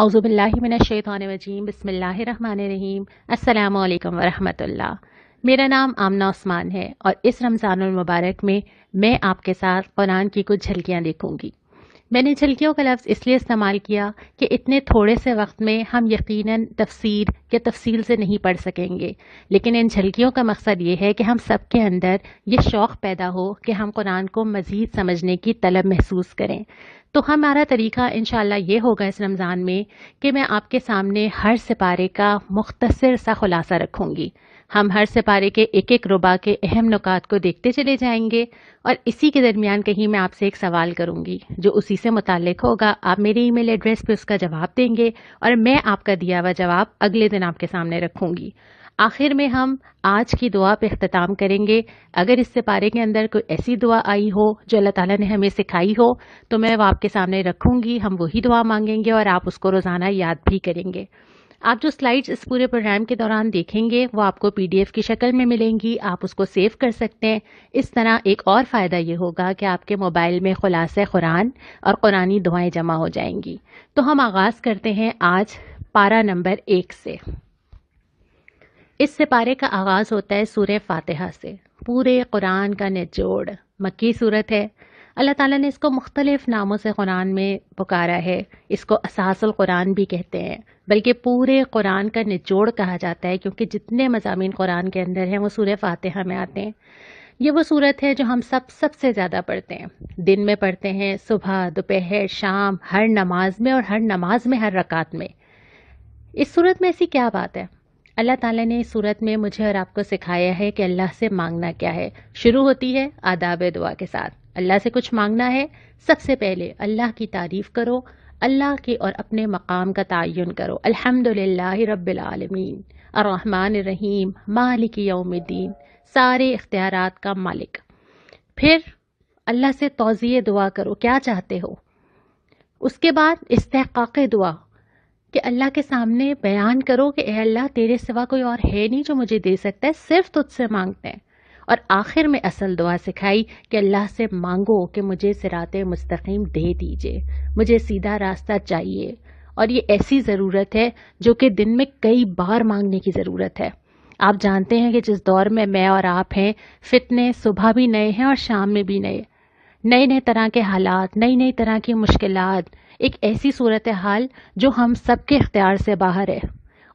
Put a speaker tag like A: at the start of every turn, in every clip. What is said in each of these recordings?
A: अज़ुबिल्लाशैतरजीम बसमीम अल्लाम वरहमतुल्ला मेरा नाम आमना उस्मान है और इस रमज़ानमबारक में मैं आपके साथ कुरान की कुछ झलकियाँ देखूँगी मैंने झलकियों का लफ्ज़ इसलिए इस्तेमाल किया कि इतने थोड़े से वक्त में हम यकीनन तफसीर या तफसील से नहीं पढ़ सकेंगे लेकिन इन झलकियों का मकसद ये है कि हम सब के अंदर ये शौक़ पैदा हो कि हम कुरान को मज़ीद समझने की तलब महसूस करें तो हमारा तरीका इन ये होगा इस रमज़ान में कि मैं आपके सामने हर सिपारे का मुख्तर सा ख़ुलासा रखूँगी हम हर सिपारे के एक एक रुबा के अहम नुकात को देखते चले जाएंगे और इसी के दरमियान कहीं मैं आपसे एक सवाल करूंगी जो उसी से मुतक होगा आप मेरे ईमेल एड्रेस पे उसका जवाब देंगे और मैं आपका दिया हुआ जवाब अगले दिन आपके सामने रखूंगी आखिर में हम आज की दुआ पे अख्ताम करेंगे अगर इस सिपारे के अंदर कोई ऐसी दुआ आई हो जो अल्लाह ताला ने हमें सिखाई हो तो मैं वो आपके सामने रखूंगी हम वही दुआ मांगेंगे और आप उसको रोज़ाना याद भी करेंगे आप जो स्लाइड्स इस पूरे प्रोग्राम के दौरान देखेंगे वो आपको पीडीएफ की शक्ल में मिलेंगी आप उसको सेव कर सकते हैं इस तरह एक और फ़ायदा ये होगा कि आपके मोबाइल में खुलासे कुरान और कुरानी दुआएं जमा हो जाएंगी तो हम आगाज़ करते हैं आज पारा नंबर एक से इस सिपारे का आगाज़ होता है सूर्य फातिहा से पूरे कुरान का निचोड़ मक्की सूरत है अल्लाह ताला ने इसको मुख्तलिफ नामों से कुरान में पुकारा है इसको असासल कुरान भी कहते हैं बल्कि पूरे कुरान का निचोड़ कहा जाता है क्योंकि जितने मजामी कुरान के अंदर हैं वो सूर्य फातहा में आते हैं ये वो सूरत है जो हम सब सबसे ज़्यादा पढ़ते हैं दिन में पढ़ते हैं सुबह दोपहर शाम हर नमाज में और हर नमाज में हर रकात में इस सूरत में ऐसी क्या बात है अल्लाह ताला ने इस सूरत में मुझे और आपको सिखाया है कि अल्लाह से मांगना क्या है शुरू होती है आदाब दुआ के साथ अल्लाह से कुछ मांगना है सबसे पहले अल्लाह की तारीफ़ करो अल्लाह के और अपने मकाम का तयन करो अल्हम्दुलिल्लाह रबालमीन अर्रहमान रहीम मालिक यौमद्दीन सारे इख्तियारात का मालिक फिर अल्लाह से तोज़ी दुआ करो क्या चाहते हो उसके बाद इस्तेकाक दुआ कि अल्लाह के सामने बयान करो कि अल्लाह तेरे सिवा कोई और है नहीं जो मुझे दे सकता है सिर्फ तुझसे मांगते हैं और आखिर में असल दुआ सिखाई कि अल्लाह से मांगो कि मुझे सिरात मुस्तकीम दे दीजिए मुझे सीधा रास्ता चाहिए और ये ऐसी ज़रूरत है जो कि दिन में कई बार मांगने की ज़रूरत है आप जानते हैं कि जिस दौर में मैं और आप हैं फितने सुबह भी नए हैं और शाम में भी नए नए नए तरह के हालात नई नई तरह की मुश्किलात एक ऐसी सूरत हाल जो हम सब के इख्तियार से बाहर है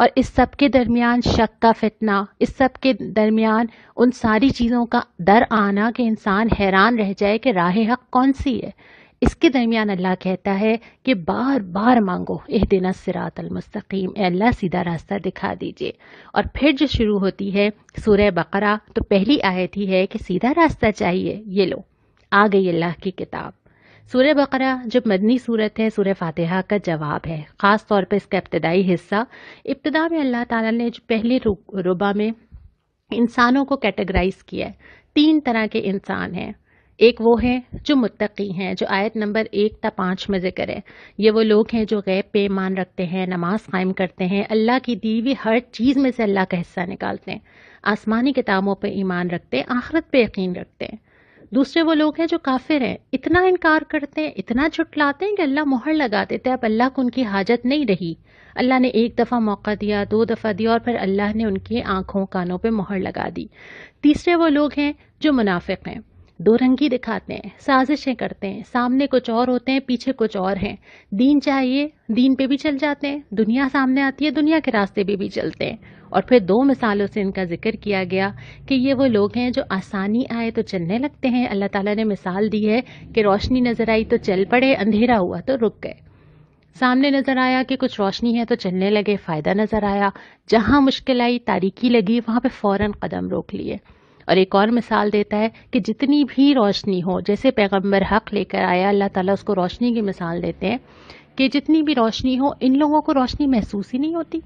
A: और इस सब के दरमियान शक का फितना इस सब के दरमियान उन सारी चीज़ों का डर आना कि इंसान हैरान रह जाए कि राह हक कौन सी है इसके दरमियान अल्लाह कहता है कि बार बार मांगो एह दिन सिरातलमस्तकीम अल्लाह सीधा रास्ता दिखा दीजिए और फिर जो शुरू होती है सूर्य बकरा तो पहली आयत ही है कि सीधा रास्ता चाहिए ये लो आ गई अल्लाह की किताब सूर्य बकरा जब मदनी सूरत है सूर्य फातिहा का जवाब है ख़ास तौर पर इसका इब्तदाई हिस्सा इब्तदा में अल्लाह ताला ने जो पहले रुबा में इंसानों को कैटेगराइज किया है तीन तरह के इंसान हैं एक वो हैं जो मुत्तकी हैं जो आयत नंबर एक ता पाँच में जिक्र है ये वो लोग हैं जो गैब पे ईमान रखते हैं नमाज कायम करते हैं अल्लाह की दी हुई हर चीज़ में से अल्लाह का हिस्सा निकालते हैं आसमानी किताबों पर ईमान रखते हैं आखरत पर यकीन रखते हैं दूसरे वो लोग हैं जो काफिर हैं इतना इनकार करते हैं इतना झुटलाते हैं कि अल्लाह मोहर लगा देते अब अल्लाह को उनकी हाजत नहीं रही अल्लाह ने एक दफ़ा मौका दिया दो दफ़ा दिया और फिर अल्लाह ने उनकी आंखों कानों पर मोहर लगा दी तीसरे वो लोग हैं जो मुनाफिक हैं दो रंगी दिखाते हैं साजिशें करते हैं सामने कुछ और होते हैं पीछे कुछ और हैं दीन चाहिए दीन पे भी चल जाते हैं दुनिया सामने आती है दुनिया के रास्ते पे भी चलते हैं और फिर दो मिसालों से इनका जिक्र किया गया कि ये वो लोग हैं जो आसानी आए तो चलने लगते हैं अल्लाह ताला ने मिसाल दी है कि रोशनी नज़र आई तो चल पड़े अंधेरा हुआ तो रुक गए सामने नज़र आया कि कुछ रोशनी है तो चलने लगे फ़ायदा नज़र आया जहाँ मुश्किल आई तारीकी लगी वहाँ पर फ़ौर कदम रोक लिए और एक और मिसाल देता है कि जितनी भी रोशनी हो जैसे पैगम्बर हक लेकर आया अल्लाह ताला उसको रोशनी की मिसाल देते हैं कि जितनी भी रोशनी हो इन लोगों को रोशनी महसूस ही नहीं होती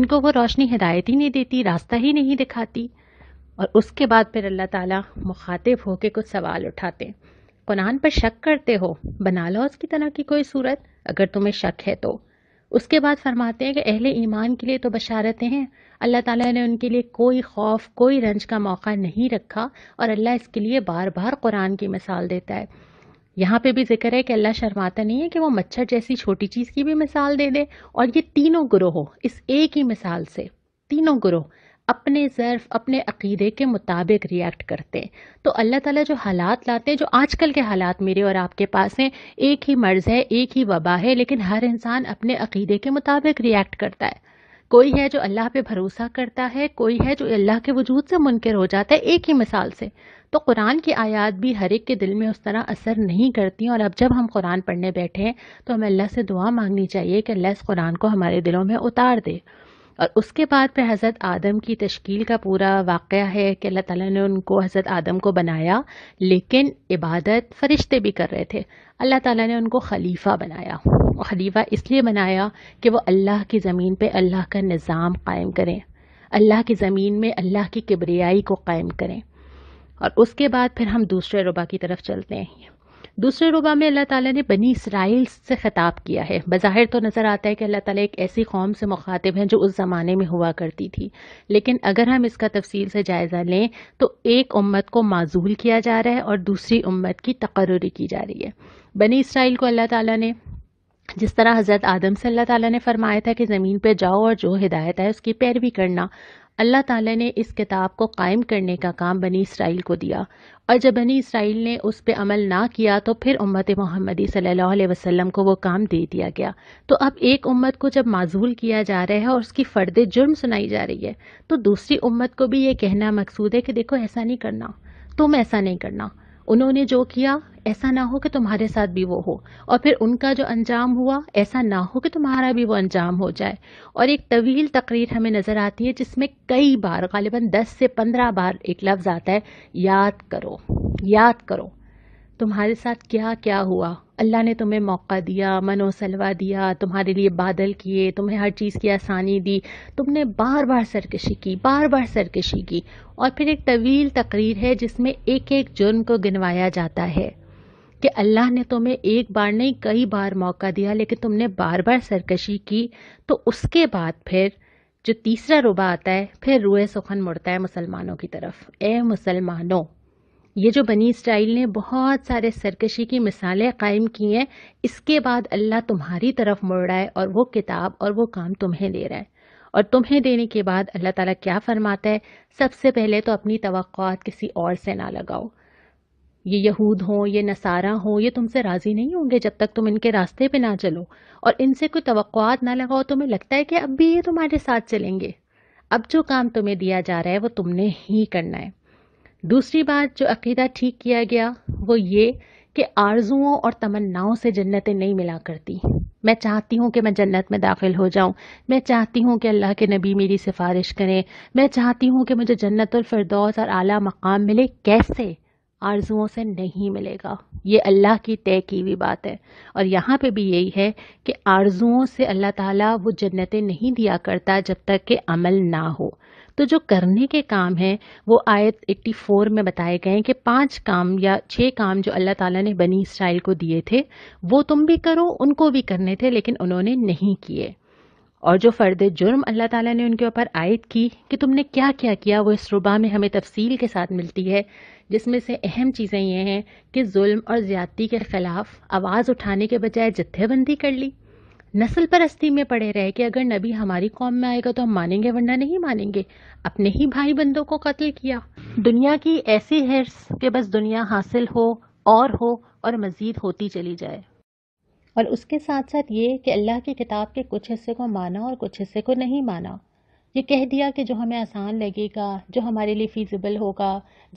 A: इनको वो रोशनी हिदायत ही नहीं देती रास्ता ही नहीं दिखाती और उसके बाद फिर अल्लाह ताला मुखातिब होकर कुछ सवाल उठाते हैं कुरान पर शक करते हो बना लो उसकी तरह की कोई सूरत अगर तुम्हें शक है तो उसके बाद फरमाते हैं कि अहले ईमान के लिए तो बशारतें हैं अल्लाह ताला ने उनके लिए कोई खौफ कोई रंज का मौका नहीं रखा और अल्लाह इसके लिए बार बार कुरान की मिसाल देता है यहाँ पे भी जिक्र है कि अल्लाह शर्माता नहीं है कि वो मच्छर जैसी छोटी चीज़ की भी मिसाल दे दे और ये तीनों ग्रोह इस एक ही मिसाल से तीनों ग्रोह अपने ज़र्फ अपने अकीदे के मुताबिक रिएक्ट करते हैं तो अल्लाह ताला जो हालात लाते हैं जो आजकल के हालात मेरे और आपके पास हैं एक ही मर्ज़ है एक ही वबा है लेकिन हर इंसान अपने अकीदे के मुताबिक रिएक्ट करता है कोई है जो अल्लाह पे भरोसा करता है कोई है जो अल्लाह के वजूद से मुनकर हो जाता है एक ही मिसाल से तो कुरान की आयात भी हर एक के दिल में उस तरह असर नहीं करती और अब जब हम कुरान पढ़ने बैठे हैं तो हमें अल्लाह से दुआ मांगनी चाहिए कि अल्लाह इस कुरान को हमारे दिलों में उतार दे और उसके बाद फिर हज़रत आदम की तश्कील का पूरा वाक़ है कि अल्लाह ताला ने उनको हज़रत आदम को बनाया लेकिन इबादत फ़रिश्ते भी कर रहे थे अल्लाह ताला ने उनको खलीफा बनाया और खलीफा इसलिए बनाया कि वो अल्लाह की ज़मीन पे अल्लाह का निज़ाम कायम करें अल्लाह की ज़मीन में अल्लाह की किबरियाई को कायम करें और उसके बाद फिर हम दूसरे रुबा की तरफ चलते हैं दूसरे रुबा में अल्लाह ताला ने बनी इसराइल से ख़िताब किया है बज़ाहिर तो नज़र आता है कि अल्लाह ताला एक ऐसी कौम से मुखातिब हैं जो उस ज़माने में हुआ करती थी लेकिन अगर हम इसका तफसील से जायज़ा लें तो एक उम्मत को माजूल किया जा रहा है और दूसरी उम्मत की तकर्री की जा रही है बनी इसराइल को अल्लाह ताला ने जिस तरह हज़रत आदम से अल्लाह ताला ने फरमाया था कि ज़मीन पर जाओ और जो हिदायत है उसकी पैरवी करना अल्लाह ताला ने इस किताब को कायम करने का काम बनी इसराइल को दिया और जब बनी इसराइल ने उस पर अमल ना किया तो फिर उम्मत मोहम्मदी सल्ला वसलम को वो काम दे दिया गया तो अब एक उम्मत को जब माजूल किया जा रहा है और उसकी फर्द जुर्म सुनाई जा रही है तो दूसरी उम्मत को भी ये कहना मकसूद है कि देखो ऐसा नहीं करना तुम ऐसा नहीं करना उन्होंने जो किया ऐसा ना हो कि तुम्हारे साथ भी वो हो और फिर उनका जो अंजाम हुआ ऐसा ना हो कि तुम्हारा भी वो अंजाम हो जाए और एक तवील तकरीर हमें नज़र आती है जिसमें कई बार गालिबा दस से पंद्रह बार एक लफ्ज़ आता है याद करो याद करो तुम्हारे साथ क्या क्या हुआ अल्लाह ने तुम्हें मौका दिया मनो सलवा दिया तुम्हारे लिए बादल किए तुम्हें हर चीज़ की आसानी दी तुमने बार बार सरकशी की बार बार सरकशी की और फिर एक तवील तकरीर है जिसमें एक एक जुर्म को गिनवाया जाता है कि अल्लाह ने तुम्हें एक बार नहीं कई बार मौका दिया लेकिन तुमने बार बार सरकशी की तो उसके बाद फिर जो तीसरा रुबा आता है फिर रुए सुखन मुड़ता है मुसलमानों की तरफ ए मुसलमानों ये जो बनी इसराइल ने बहुत सारे सरकशी की मिसालें कायम की हैं इसके बाद अल्लाह तुम्हारी तरफ मुड़ रहा है और वो किताब और वो काम तुम्हें दे रहा है और तुम्हें देने के बाद अल्लाह ताला क्या फरमाता है सबसे पहले तो अपनी तवक़ात किसी और से ना लगाओ ये यहूद हों ये नसारा हों ये तुमसे राज़ी नहीं होंगे जब तक तुम इनके रास्ते पर ना चलो और इनसे कोई तो ना लगाओ तो तुम्हें लगता है कि अब भी ये तुम्हारे साथ चलेंगे अब जो काम तुम्हें दिया जा रहा है वो तुमने ही करना है दूसरी बात जो अकीदा ठीक किया गया वो ये कि आरजुओं और तमन्नाओं से जन्नतें नहीं मिला करती मैं चाहती हूँ कि मैं जन्नत में दाखिल हो जाऊँ मैं चाहती हूँ कि अल्लाह के नबी मेरी सिफारिश करें मैं चाहती हूँ कि मुझे जन्नतफरदौस और आला मकाम मिले कैसे आरजुओं से नहीं मिलेगा ये अल्लाह की तय की हुई बात है और यहाँ पे भी यही है कि आरजुओं से अल्लाह ताला वो जन्नतें नहीं दिया करता जब तक कि अमल ना हो तो जो करने के काम हैं वो आयत 84 में बताए गए हैं कि पांच काम या छह काम जो अल्लाह ताला ने बनी इसराइल को दिए थे वो तुम भी करो उनको भी करने थे लेकिन उन्होंने नहीं किए और जो फ़र्द जुर्म अल्लाह ताला ने उनके ऊपर आयत की कि तुमने क्या क्या किया वो इस रुबा में हमें तफसील के साथ मिलती है जिसमें से अहम चीज़ें ये हैं कि जुल्म और ज़्यादती के ख़िलाफ़ आवाज़ उठाने के बजाय जत्थेबंदी कर ली नस्ल परस्ती में पड़े रहे कि अगर नबी हमारी कौम में आएगा तो हम मानेंगे वरना नहीं मानेंगे अपने ही भाई बंदों को कत्ल किया दुनिया की ऐसी हिर्स के बस दुनिया हासिल हो और हो और मजीद होती चली जाए और उसके साथ साथ ये कि अल्लाह की किताब के कुछ हिस्से को माना और कुछ हिस्से को नहीं माना ये कह दिया कि जो हमें आसान लगेगा जो हमारे लिए फ़ीज़िबल होगा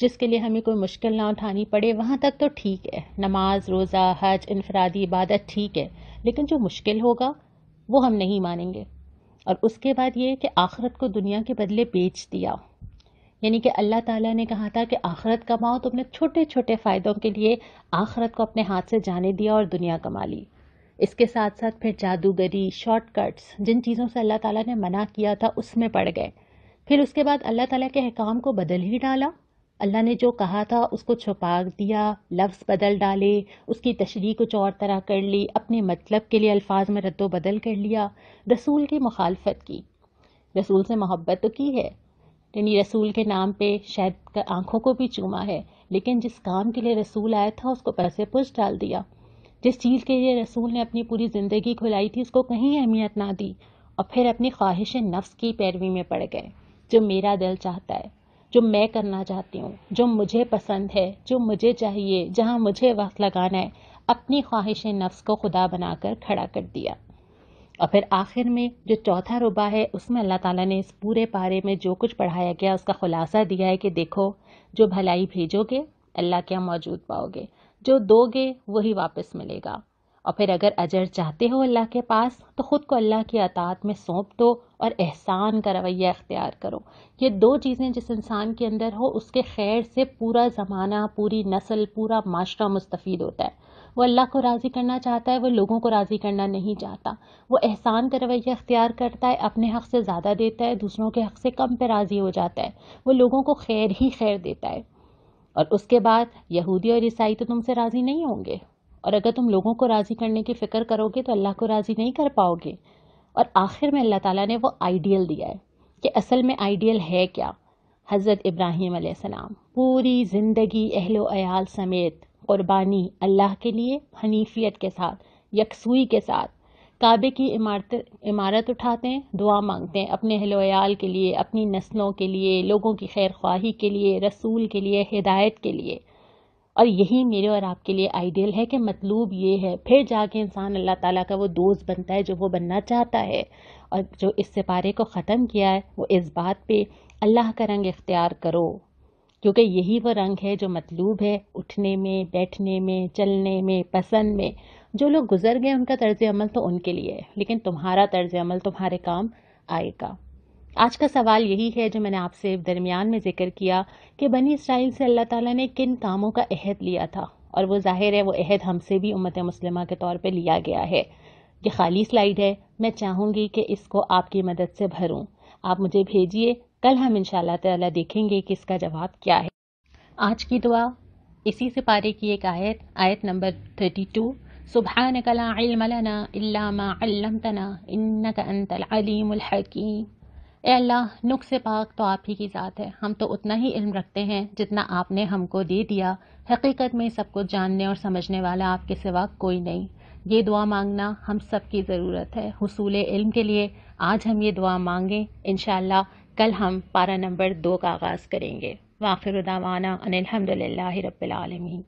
A: जिसके लिए हमें कोई मुश्किल ना उठानी पड़े वहाँ तक तो ठीक है नमाज रोज़ा हज इनफरादी इबादत ठीक है लेकिन जो मुश्किल होगा वो हम नहीं मानेंगे और उसके बाद ये कि आखरत को दुनिया के बदले बेच दिया यानी कि अल्लाह ताला ने कहा था कि आखरत कमाओ तुमने तो छोटे छोटे फ़ायदों के लिए आखरत को अपने हाथ से जाने दिया और दुनिया कमा ली इसके साथ साथ फिर जादूगरी शॉर्टकट्स जिन चीज़ों से अल्लाह ताला ने मना किया था उसमें पड़ गए फिर उसके बाद अल्लाह ताला के अहकाम को बदल ही डाला अल्लाह ने जो कहा था उसको छुपा दिया लफ्ज़ बदल डाले उसकी तशरी कुछ और तरह कर ली अपने मतलब के लिए अल्फाज में रद्द बदल कर लिया रसूल की मुखालफत की रसूल से मोहब्बत तो की है यानी रसूल के नाम पे शायद आंखों को भी चूमा है लेकिन जिस काम के लिए रसूल आया था उसको पैसे पुछ डाल दिया जिस चीज़ के लिए रसूल ने अपनी पूरी ज़िंदगी खुलाई थी उसको कहीं अहमियत ना दी और फिर अपनी ख्वाहिश नफ्स की पैरवी में पड़ गए जो मेरा दिल चाहता है जो मैं करना चाहती हूँ जो मुझे पसंद है जो मुझे चाहिए जहाँ मुझे वक्त लगाना है अपनी ख्वाहिश नफ्स को खुदा बनाकर खड़ा कर दिया और फिर आखिर में जो चौथा रुबा है उसमें अल्लाह ताला ने इस पूरे पारे में जो कुछ पढ़ाया गया उसका खुलासा दिया है कि देखो जो भलाई भेजोगे अल्लाह क्या मौजूद पाओगे जो दोगे वही वापस मिलेगा और फिर अगर अजर चाहते हो अल्लाह के पास तो ख़ुद को अल्लाह की अतात में सौंप दो और एहसान का रवैया अख्तियार करो ये दो चीज़ें जिस इंसान के अंदर हो उसके खैर से पूरा ज़माना पूरी नस्ल पूरा माशरा मुस्तफ़ होता है वो अल्लाह को राज़ी करना चाहता है वो लोगों को राज़ी करना नहीं चाहता वो एहसान का रवैया अख्तियार करता है अपने हक़ से ज़्यादा देता है दूसरों के हक़ से कम पर राज़ी हो जाता है वो लोगों को खैर ही खैर देता है और उसके बाद यहूदी और ईसाई तो तुमसे राज़ी नहीं होंगे और अगर तुम लोगों को राज़ी करने की फ़िक्र करोगे तो अल्लाह को राज़ी नहीं कर पाओगे और आखिर में अल्लाह ताला ने वो आइडियल दिया है कि असल में आइडियल है क्या हज़रत इब्राहीम आसमाम पूरी ज़िंदगी अहलो अयाल समेत क़ुरबानी अल्लाह के लिए हनीफियत के साथ यकसुई के साथ काबे की इमारत इमारत उठाते हैं दुआ मांगते हैं अपने हलोयाल के लिए अपनी नस्लों के लिए लोगों की खैर ख्वाही के लिए रसूल के लिए हिदायत के लिए और यही मेरे और आपके लिए आइडियल है कि मतलूब ये है फिर जाके इंसान अल्लाह ताला का वो दोस्त बनता है जो वो बनना चाहता है और जो इस सिपारे को ख़त्म किया है वो इस बात पे अल्लाह का रंग इख्तियार करो क्योंकि यही वो रंग है जो मतलूब है उठने में बैठने में चलने में पसंद में जो लोग गुजर गए उनका तर्ज अमल तो उनके लिए है लेकिन तुम्हारा तर्ज अमल तुम्हारे काम आएगा आज का सवाल यही है जो मैंने आपसे दरमियान में जिक्र किया कि बनी इसराइल से अल्लाह ताला ने किन कामों का अहद लिया था और वो जाहिर है वो अहद हमसे भी उम्मत मुस्लिमा के तौर पे लिया गया है ये खाली स्लाइड है मैं चाहूँगी कि इसको आपकी मदद से भरूँ आप मुझे भेजिए कल हम इन शाह देखेंगे कि इसका जवाब क्या है आज की दुआ इसी से पारे की एक आयत आयत नंबर थर्टी टू سبحانك لا علم लना इल्ला मा अल्लमतना इन्नक अंतल अलीमुल हकीम ए अल्लाह नुक से पाक तो आप ही की ज़ात है हम तो उतना ही इल्म रखते हैं जितना आपने हमको दे दिया हकीकत में सब कुछ जानने और समझने वाला आपके सिवा कोई नहीं ये दुआ मांगना हम सब की ज़रूरत है हसूल इल्म के लिए आज हम ये दुआ मांगें इन कल हम पारा नंबर दो का आगाज़ करेंगे वाखिर उदावाना अनिलहमदिल्ला रबालमीन